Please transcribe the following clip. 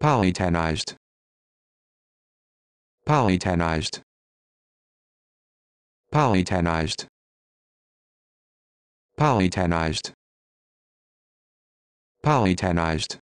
Polytenized. Polytenized. Polytenized. Polytenized. Polytenized.